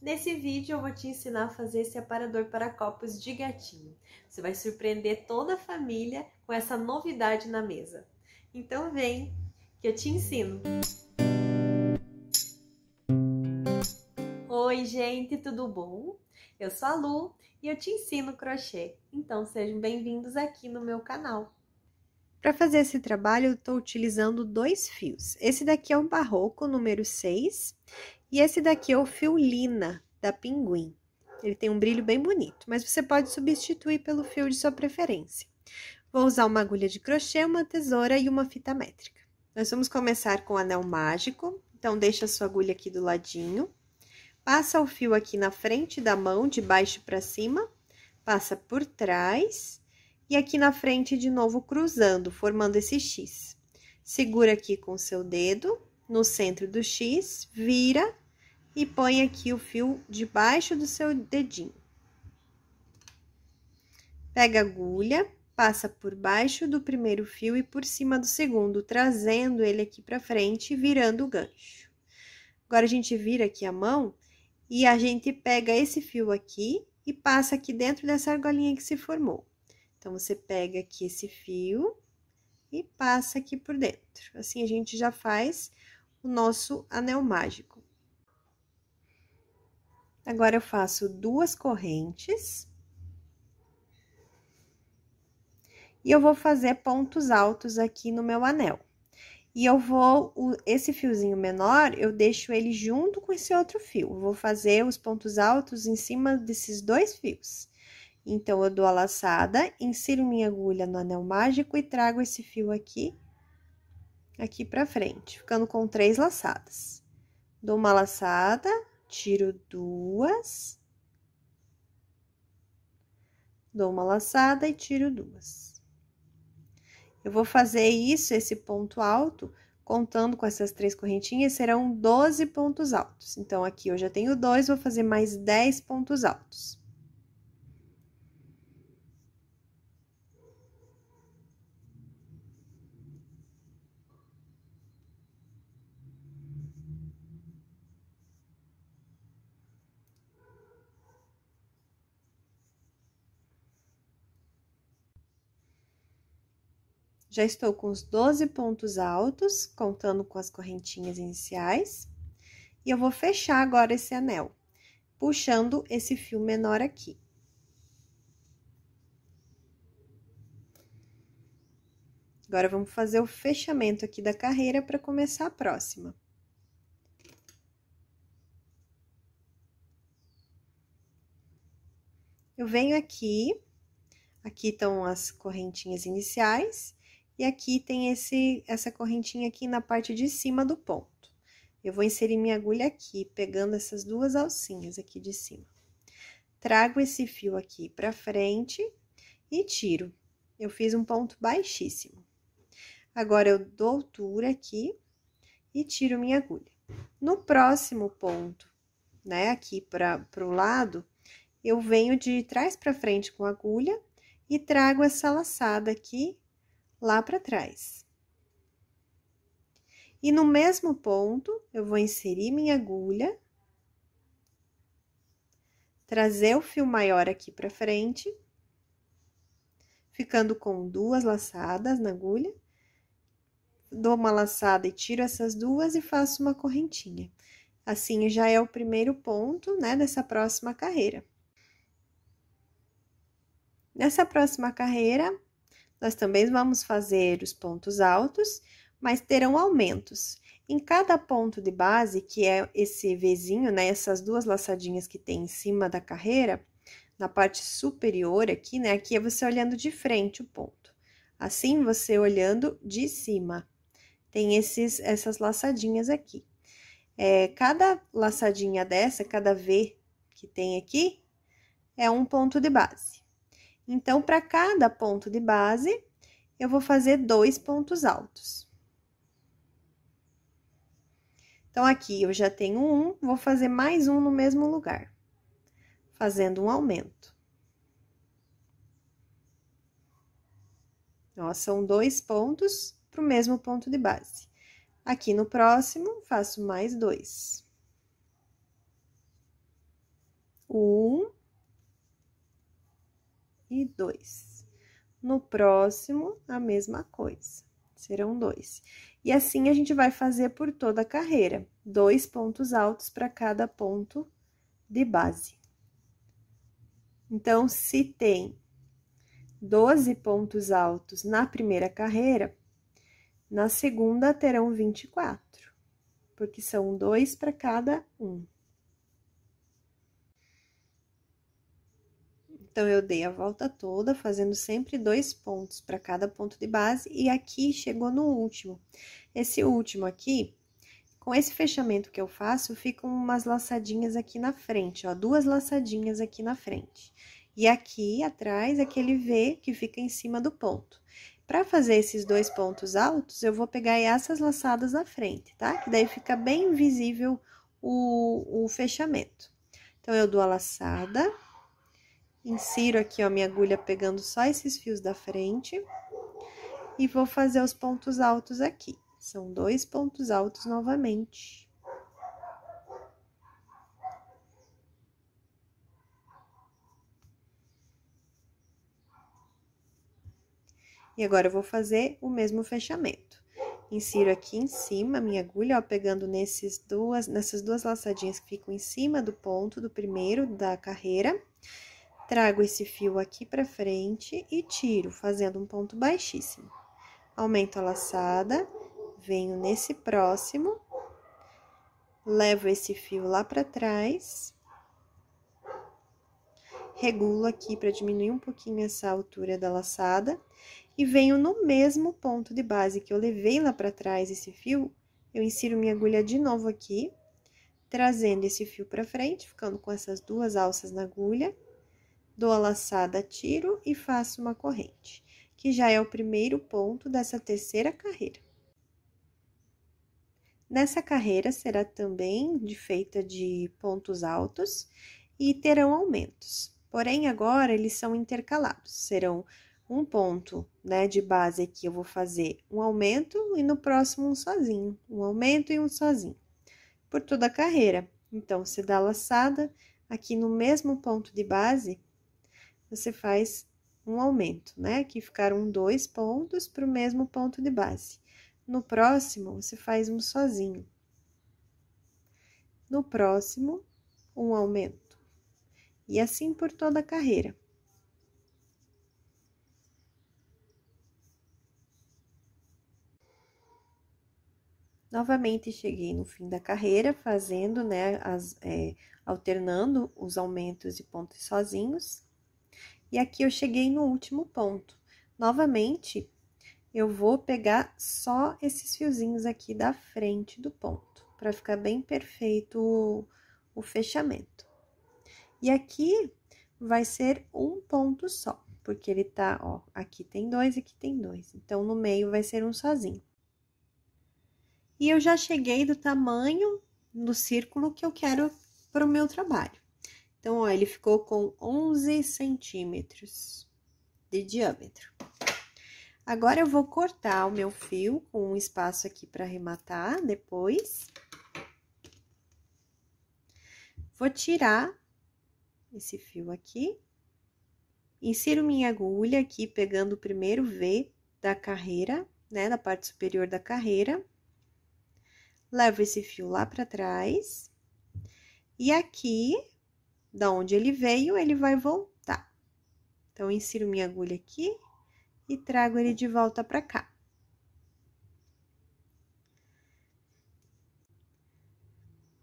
Nesse vídeo eu vou te ensinar a fazer separador para copos de gatinho. Você vai surpreender toda a família com essa novidade na mesa. Então vem que eu te ensino! gente, tudo bom? Eu sou a Lu e eu te ensino crochê, então sejam bem-vindos aqui no meu canal. Para fazer esse trabalho, eu estou utilizando dois fios. Esse daqui é o barroco número 6 e esse daqui é o fio lina da Pinguim. Ele tem um brilho bem bonito, mas você pode substituir pelo fio de sua preferência. Vou usar uma agulha de crochê, uma tesoura e uma fita métrica. Nós vamos começar com o anel mágico, então deixa a sua agulha aqui do ladinho. Passa o fio aqui na frente da mão, de baixo para cima, passa por trás e aqui na frente de novo cruzando, formando esse X. Segura aqui com seu dedo no centro do X, vira e põe aqui o fio debaixo do seu dedinho. Pega a agulha, passa por baixo do primeiro fio e por cima do segundo, trazendo ele aqui para frente e virando o gancho. Agora, a gente vira aqui a mão e a gente pega esse fio aqui e passa aqui dentro dessa argolinha que se formou. Então, você pega aqui esse fio e passa aqui por dentro. Assim, a gente já faz o nosso anel mágico. Agora, eu faço duas correntes. E eu vou fazer pontos altos aqui no meu anel. E eu vou, esse fiozinho menor, eu deixo ele junto com esse outro fio. Vou fazer os pontos altos em cima desses dois fios. Então, eu dou a laçada, insiro minha agulha no anel mágico e trago esse fio aqui, aqui pra frente, ficando com três laçadas. Dou uma laçada, tiro duas, dou uma laçada e tiro duas. Eu vou fazer isso, esse ponto alto, contando com essas três correntinhas, serão 12 pontos altos. Então, aqui eu já tenho dois, vou fazer mais 10 pontos altos. Já estou com os 12 pontos altos, contando com as correntinhas iniciais. E eu vou fechar agora esse anel, puxando esse fio menor aqui. Agora, vamos fazer o fechamento aqui da carreira para começar a próxima. Eu venho aqui, aqui estão as correntinhas iniciais, e aqui tem esse, essa correntinha aqui na parte de cima do ponto. Eu vou inserir minha agulha aqui, pegando essas duas alcinhas aqui de cima. Trago esse fio aqui pra frente e tiro. Eu fiz um ponto baixíssimo. Agora, eu dou altura aqui e tiro minha agulha. No próximo ponto, né, aqui para o lado, eu venho de trás para frente com a agulha e trago essa laçada aqui lá para trás. E no mesmo ponto, eu vou inserir minha agulha, trazer o fio maior aqui para frente, ficando com duas laçadas na agulha. Dou uma laçada e tiro essas duas e faço uma correntinha. Assim já é o primeiro ponto, né, dessa próxima carreira. Nessa próxima carreira, nós também vamos fazer os pontos altos, mas terão aumentos. Em cada ponto de base, que é esse Vzinho, né, essas duas laçadinhas que tem em cima da carreira, na parte superior aqui, né, aqui é você olhando de frente o ponto. Assim, você olhando de cima. Tem esses, essas laçadinhas aqui. É, cada laçadinha dessa, cada V que tem aqui, é um ponto de base. Então, para cada ponto de base, eu vou fazer dois pontos altos. Então, aqui eu já tenho um, vou fazer mais um no mesmo lugar, fazendo um aumento. Ó, são dois pontos para o mesmo ponto de base. Aqui no próximo, faço mais dois. Um, e dois. No próximo, a mesma coisa, serão dois. E assim a gente vai fazer por toda a carreira, dois pontos altos para cada ponto de base. Então, se tem 12 pontos altos na primeira carreira, na segunda terão 24, porque são dois para cada um. Então, eu dei a volta toda, fazendo sempre dois pontos para cada ponto de base, e aqui chegou no último. Esse último aqui, com esse fechamento que eu faço, ficam umas laçadinhas aqui na frente, ó, duas laçadinhas aqui na frente. E aqui atrás, aquele V que fica em cima do ponto. Para fazer esses dois pontos altos, eu vou pegar essas laçadas na frente, tá? Que daí fica bem visível o, o fechamento. Então, eu dou a laçada, Insiro aqui a minha agulha pegando só esses fios da frente. E vou fazer os pontos altos aqui. São dois pontos altos novamente. E agora, eu vou fazer o mesmo fechamento. Insiro aqui em cima minha agulha, ó, pegando nesses duas, nessas duas laçadinhas que ficam em cima do ponto do primeiro da carreira. Trago esse fio aqui para frente e tiro, fazendo um ponto baixíssimo. Aumento a laçada, venho nesse próximo, levo esse fio lá para trás, regulo aqui para diminuir um pouquinho essa altura da laçada, e venho no mesmo ponto de base que eu levei lá para trás esse fio, eu insiro minha agulha de novo aqui, trazendo esse fio para frente, ficando com essas duas alças na agulha, dou a laçada, tiro e faço uma corrente, que já é o primeiro ponto dessa terceira carreira. Nessa carreira será também de feita de pontos altos e terão aumentos. Porém, agora eles são intercalados. Serão um ponto né, de base aqui, eu vou fazer um aumento e no próximo um sozinho, um aumento e um sozinho, por toda a carreira. Então, se dá laçada aqui no mesmo ponto de base você faz um aumento, né? Aqui ficaram dois pontos para o mesmo ponto de base. No próximo, você faz um sozinho. No próximo, um aumento. E assim por toda a carreira. Novamente cheguei no fim da carreira, fazendo, né, as, é, alternando os aumentos e pontos sozinhos e aqui eu cheguei no último ponto. Novamente, eu vou pegar só esses fiozinhos aqui da frente do ponto, para ficar bem perfeito o, o fechamento. E aqui vai ser um ponto só, porque ele tá, ó, aqui tem dois, aqui tem dois. Então, no meio vai ser um sozinho. E eu já cheguei do tamanho do círculo que eu quero para o meu trabalho. Então, ó, ele ficou com 11 centímetros de diâmetro. Agora, eu vou cortar o meu fio com um espaço aqui para arrematar depois. Vou tirar esse fio aqui. Insiro minha agulha aqui, pegando o primeiro V da carreira, né, da parte superior da carreira. Levo esse fio lá para trás. E aqui, da onde ele veio, ele vai voltar. Então, insiro minha agulha aqui e trago ele de volta para cá.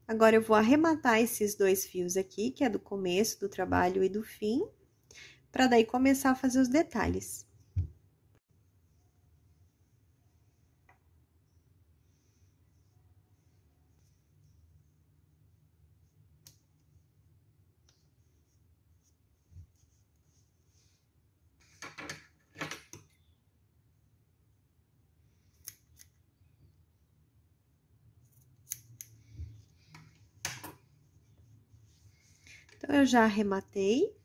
Agora, eu vou arrematar esses dois fios aqui, que é do começo do trabalho e do fim, para daí começar a fazer os detalhes. eu já arrematei.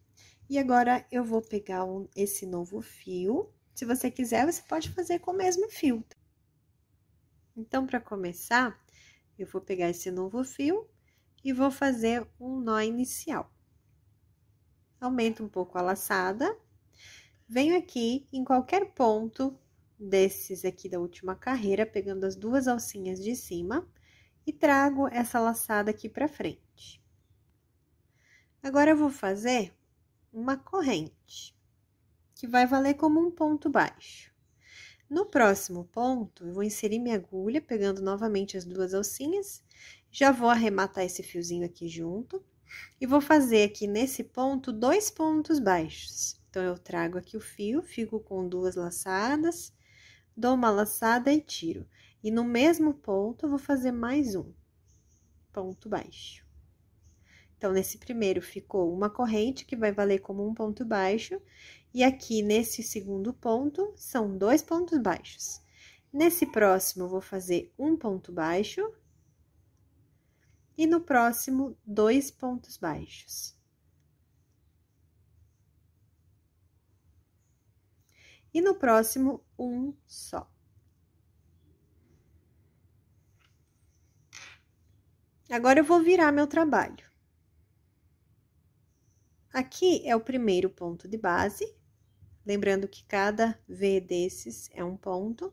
E agora, eu vou pegar um, esse novo fio. Se você quiser, você pode fazer com o mesmo fio. Então, para começar, eu vou pegar esse novo fio e vou fazer um nó inicial. Aumento um pouco a laçada. Venho aqui em qualquer ponto desses aqui da última carreira, pegando as duas alcinhas de cima e trago essa laçada aqui para frente. Agora eu vou fazer uma corrente, que vai valer como um ponto baixo. No próximo ponto, eu vou inserir minha agulha, pegando novamente as duas alcinhas, já vou arrematar esse fiozinho aqui junto, e vou fazer aqui nesse ponto dois pontos baixos. Então, eu trago aqui o fio, fico com duas laçadas, dou uma laçada e tiro. E no mesmo ponto, eu vou fazer mais um ponto baixo. Então, nesse primeiro ficou uma corrente, que vai valer como um ponto baixo, e aqui nesse segundo ponto são dois pontos baixos. Nesse próximo, vou fazer um ponto baixo, e no próximo, dois pontos baixos. E no próximo, um só. Agora, eu vou virar meu trabalho. Aqui é o primeiro ponto de base, lembrando que cada V desses é um ponto.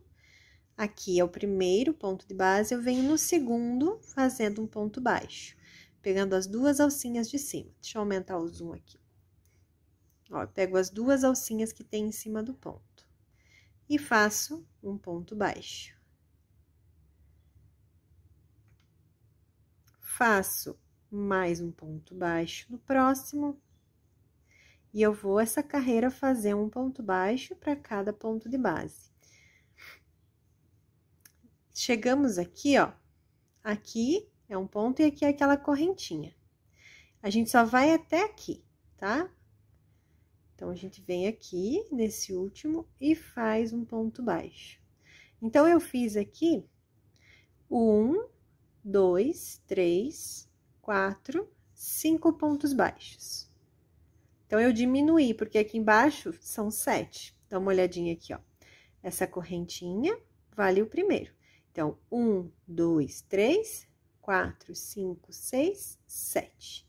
Aqui é o primeiro ponto de base, eu venho no segundo fazendo um ponto baixo, pegando as duas alcinhas de cima. Deixa eu aumentar o zoom aqui. Ó, eu pego as duas alcinhas que tem em cima do ponto e faço um ponto baixo. Faço mais um ponto baixo no próximo, e eu vou essa carreira fazer um ponto baixo para cada ponto de base. Chegamos aqui, ó, aqui é um ponto e aqui é aquela correntinha. A gente só vai até aqui, tá? Então, a gente vem aqui nesse último e faz um ponto baixo. Então, eu fiz aqui um, dois, três, quatro, cinco pontos baixos. Então, eu diminuí, porque aqui embaixo são sete. Dá uma olhadinha aqui, ó. Essa correntinha vale o primeiro. Então, um, dois, três, quatro, cinco, seis, sete.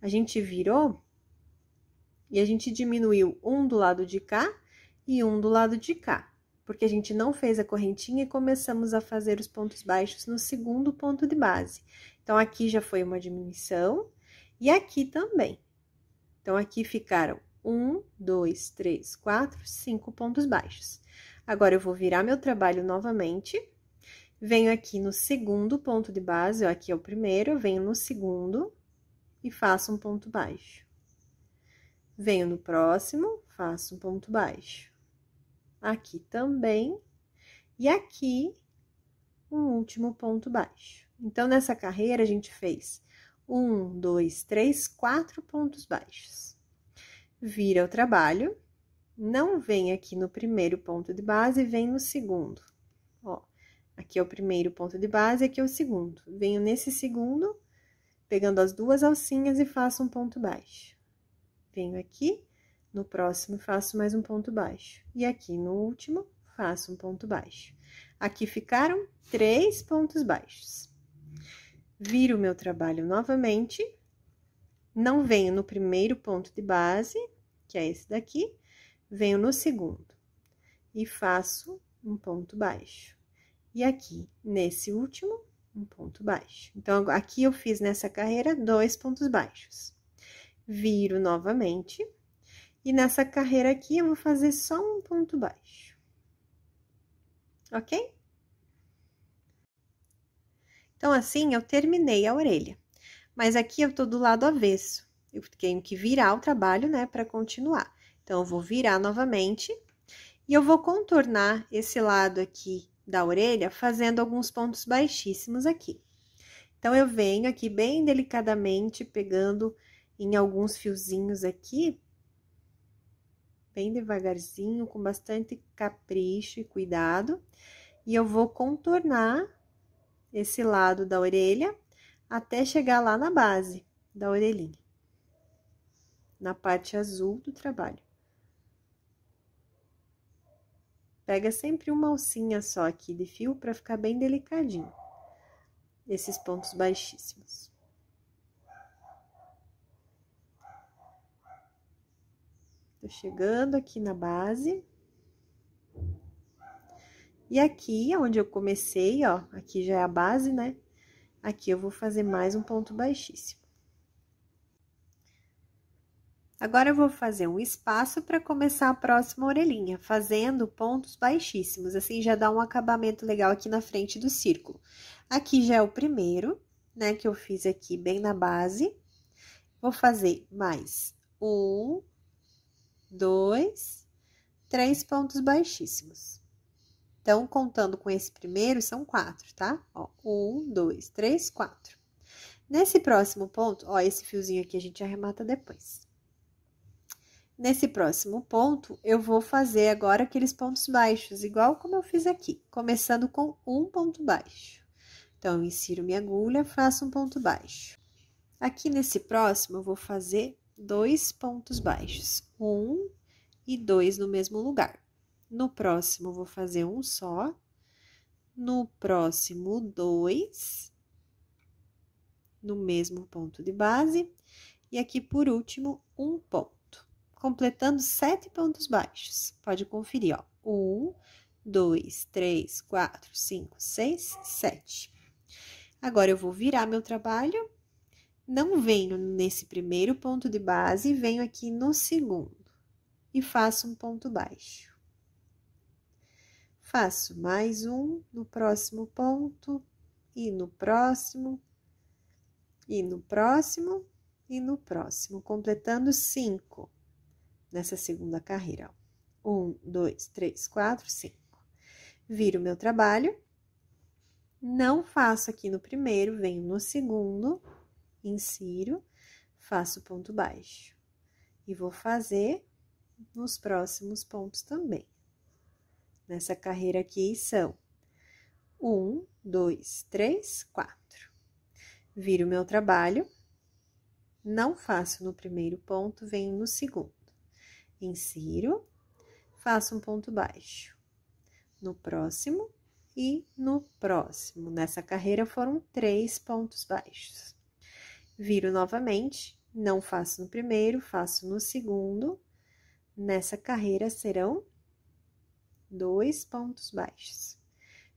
A gente virou e a gente diminuiu um do lado de cá e um do lado de cá. Porque a gente não fez a correntinha e começamos a fazer os pontos baixos no segundo ponto de base. Então, aqui já foi uma diminuição e aqui também. Então, aqui ficaram um, dois, três, quatro, cinco pontos baixos. Agora, eu vou virar meu trabalho novamente. Venho aqui no segundo ponto de base, ó, aqui é o primeiro, venho no segundo e faço um ponto baixo. Venho no próximo, faço um ponto baixo. Aqui também. E aqui, um último ponto baixo. Então, nessa carreira, a gente fez um, dois, três, quatro pontos baixos. Vira o trabalho, não vem aqui no primeiro ponto de base, vem no segundo. Ó, aqui é o primeiro ponto de base, aqui é o segundo. Venho nesse segundo, pegando as duas alcinhas e faço um ponto baixo. Venho aqui, no próximo faço mais um ponto baixo. E aqui no último, faço um ponto baixo. Aqui ficaram três pontos baixos viro meu trabalho novamente, não venho no primeiro ponto de base, que é esse daqui, venho no segundo e faço um ponto baixo. E aqui, nesse último, um ponto baixo. Então, aqui eu fiz nessa carreira dois pontos baixos. Viro novamente, e nessa carreira aqui eu vou fazer só um ponto baixo. Ok? Então, assim, eu terminei a orelha. Mas aqui eu tô do lado avesso. Eu tenho que virar o trabalho, né, para continuar. Então, eu vou virar novamente e eu vou contornar esse lado aqui da orelha fazendo alguns pontos baixíssimos aqui. Então, eu venho aqui bem delicadamente pegando em alguns fiozinhos aqui, bem devagarzinho, com bastante capricho e cuidado. E eu vou contornar esse lado da orelha até chegar lá na base da orelhinha, na parte azul do trabalho. Pega sempre uma alcinha só aqui de fio para ficar bem delicadinho esses pontos baixíssimos. Tô chegando aqui na base. E aqui, onde eu comecei, ó, aqui já é a base, né? Aqui eu vou fazer mais um ponto baixíssimo. Agora, eu vou fazer um espaço para começar a próxima orelhinha, fazendo pontos baixíssimos. Assim, já dá um acabamento legal aqui na frente do círculo. Aqui já é o primeiro, né, que eu fiz aqui bem na base. Vou fazer mais um, dois, três pontos baixíssimos. Então, contando com esse primeiro, são quatro, tá? Ó, um, dois, três, quatro. Nesse próximo ponto, ó, esse fiozinho aqui a gente arremata depois. Nesse próximo ponto, eu vou fazer agora aqueles pontos baixos, igual como eu fiz aqui, começando com um ponto baixo. Então, eu insiro minha agulha, faço um ponto baixo. Aqui nesse próximo, eu vou fazer dois pontos baixos, um e dois no mesmo lugar. No próximo, vou fazer um só. No próximo, dois. No mesmo ponto de base. E aqui, por último, um ponto. Completando sete pontos baixos. Pode conferir, ó. Um, dois, três, quatro, cinco, seis, sete. Agora, eu vou virar meu trabalho. Não venho nesse primeiro ponto de base, venho aqui no segundo. E faço um ponto baixo. Faço mais um no próximo ponto, e no próximo, e no próximo, e no próximo, completando cinco nessa segunda carreira. Um, dois, três, quatro, cinco. Viro meu trabalho, não faço aqui no primeiro, venho no segundo, insiro, faço ponto baixo. E vou fazer nos próximos pontos também nessa carreira aqui são um, dois, três, quatro. Viro meu trabalho, não faço no primeiro ponto, venho no segundo. Insiro, faço um ponto baixo. No próximo e no próximo. Nessa carreira foram três pontos baixos. Viro novamente, não faço no primeiro, faço no segundo. Nessa carreira serão dois pontos baixos.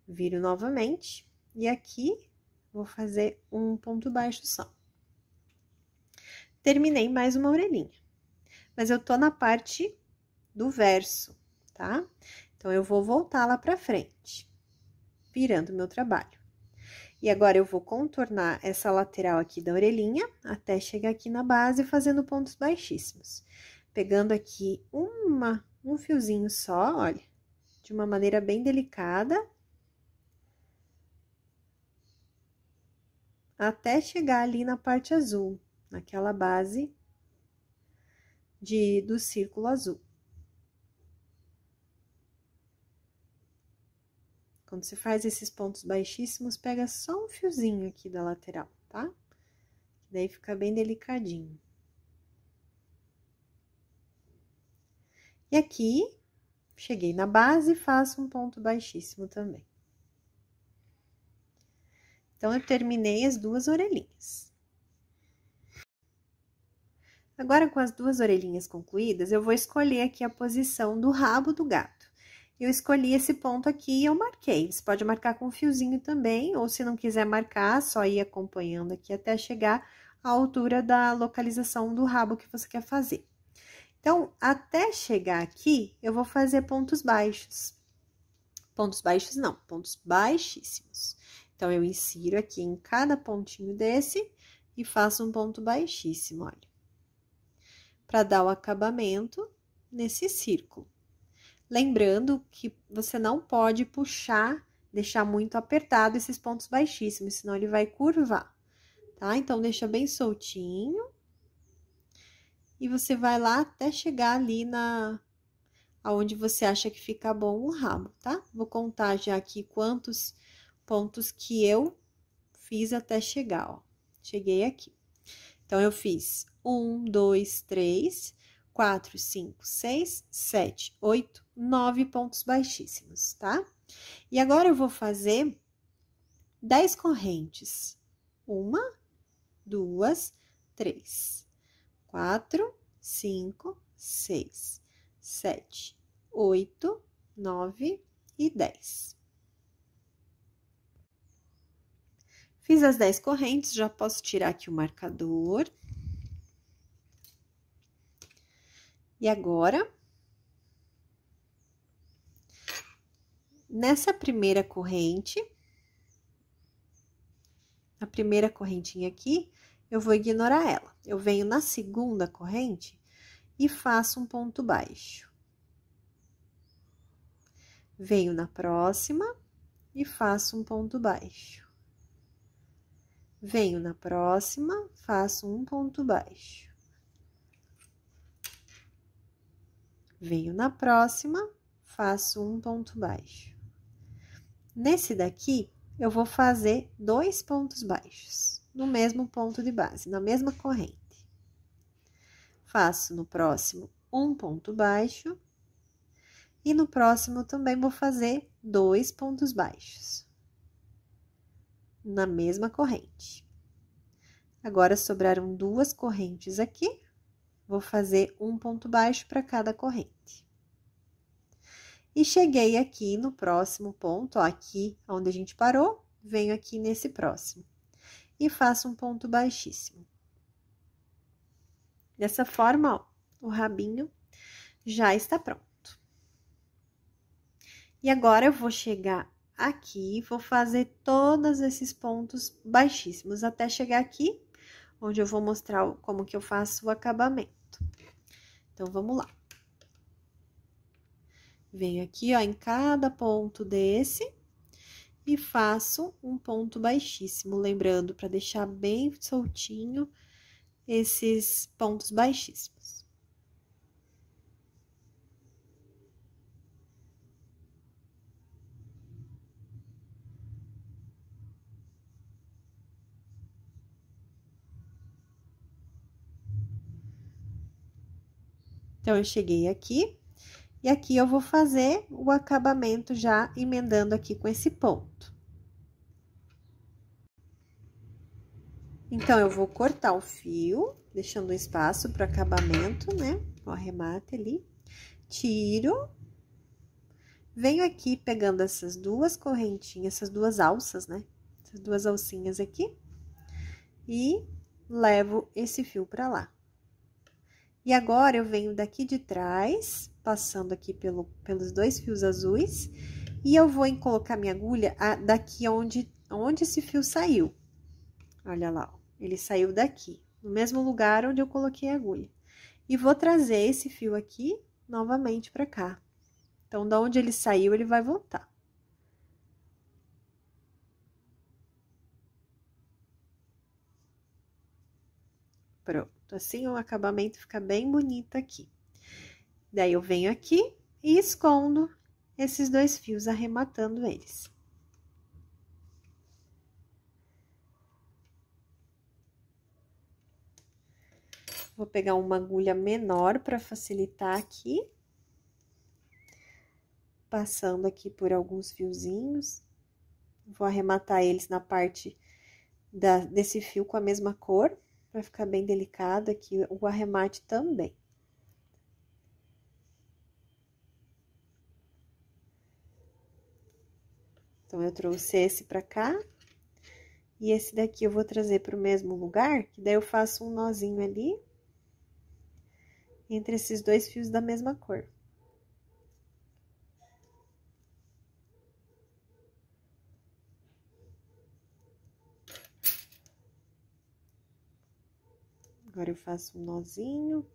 Viro novamente e aqui vou fazer um ponto baixo só. Terminei mais uma orelhinha, mas eu tô na parte do verso, tá? Então, eu vou voltar lá pra frente, virando meu trabalho. E agora, eu vou contornar essa lateral aqui da orelhinha, até chegar aqui na base, fazendo pontos baixíssimos. Pegando aqui uma, um fiozinho só, olha, de uma maneira bem delicada, até chegar ali na parte azul, naquela base de, do círculo azul. Quando você faz esses pontos baixíssimos, pega só um fiozinho aqui da lateral, tá? Daí fica bem delicadinho. E aqui, Cheguei na base e faço um ponto baixíssimo também. Então, eu terminei as duas orelhinhas. Agora, com as duas orelhinhas concluídas, eu vou escolher aqui a posição do rabo do gato. Eu escolhi esse ponto aqui e eu marquei. Você pode marcar com um fiozinho também, ou se não quiser marcar, só ir acompanhando aqui até chegar à altura da localização do rabo que você quer fazer. Então, até chegar aqui, eu vou fazer pontos baixos. Pontos baixos não, pontos baixíssimos. Então, eu insiro aqui em cada pontinho desse e faço um ponto baixíssimo, olha. Para dar o acabamento nesse círculo. Lembrando que você não pode puxar, deixar muito apertado esses pontos baixíssimos, senão ele vai curvar, tá? Então, deixa bem soltinho e você vai lá até chegar ali na aonde você acha que fica bom o rabo, tá? Vou contar já aqui quantos pontos que eu fiz até chegar, ó. Cheguei aqui. Então, eu fiz um, dois, três, quatro, cinco, seis, sete, oito, nove pontos baixíssimos, tá? E agora, eu vou fazer dez correntes. Uma, duas, três quatro, cinco, seis, sete, oito, nove e dez. Fiz as dez correntes, já posso tirar aqui o marcador. E agora, nessa primeira corrente, a primeira correntinha aqui, eu vou ignorar ela. Eu venho na segunda corrente e faço um ponto baixo. Venho na próxima e faço um ponto baixo. Venho na próxima, faço um ponto baixo. Venho na próxima, faço um ponto baixo. Nesse daqui, eu vou fazer dois pontos baixos no mesmo ponto de base, na mesma corrente. Faço no próximo um ponto baixo e no próximo também vou fazer dois pontos baixos na mesma corrente. Agora sobraram duas correntes aqui, vou fazer um ponto baixo para cada corrente. E cheguei aqui no próximo ponto, ó, aqui onde a gente parou, venho aqui nesse próximo e faça um ponto baixíssimo. Dessa forma, ó, o rabinho já está pronto. E agora, eu vou chegar aqui, vou fazer todos esses pontos baixíssimos até chegar aqui, onde eu vou mostrar como que eu faço o acabamento. Então, vamos lá. Venho aqui, ó, em cada ponto desse e faço um ponto baixíssimo, lembrando para deixar bem soltinho esses pontos baixíssimos. Então, eu cheguei aqui, e aqui eu vou fazer o acabamento já emendando aqui com esse ponto. Então, eu vou cortar o fio, deixando um espaço para acabamento, né? O arremate ali. Tiro. Venho aqui pegando essas duas correntinhas, essas duas alças, né? Essas duas alcinhas aqui. E levo esse fio para lá. E agora, eu venho daqui de trás, passando aqui pelo, pelos dois fios azuis, e eu vou colocar minha agulha a, daqui onde, onde esse fio saiu. Olha lá, ó, ele saiu daqui, no mesmo lugar onde eu coloquei a agulha. E vou trazer esse fio aqui novamente para cá. Então, da onde ele saiu, ele vai voltar. Pronto. Assim o acabamento fica bem bonito aqui. Daí eu venho aqui e escondo esses dois fios, arrematando eles. Vou pegar uma agulha menor para facilitar aqui. Passando aqui por alguns fiozinhos. Vou arrematar eles na parte da, desse fio com a mesma cor para ficar bem delicado aqui o arremate também. Então, eu trouxe esse para cá, e esse daqui eu vou trazer para o mesmo lugar, que daí eu faço um nozinho ali, entre esses dois fios da mesma cor. Agora eu faço um nozinho.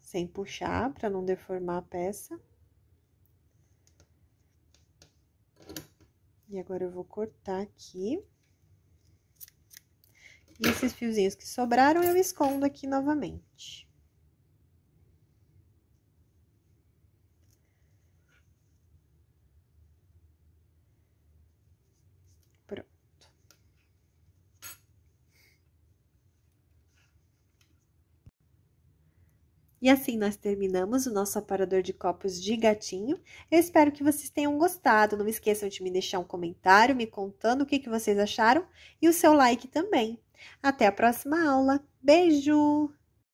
Sem puxar, para não deformar a peça. E agora eu vou cortar aqui. E esses fiozinhos que sobraram, eu escondo aqui novamente. E assim nós terminamos o nosso aparador de copos de gatinho. Eu espero que vocês tenham gostado. Não esqueçam de me deixar um comentário me contando o que, que vocês acharam e o seu like também. Até a próxima aula. Beijo!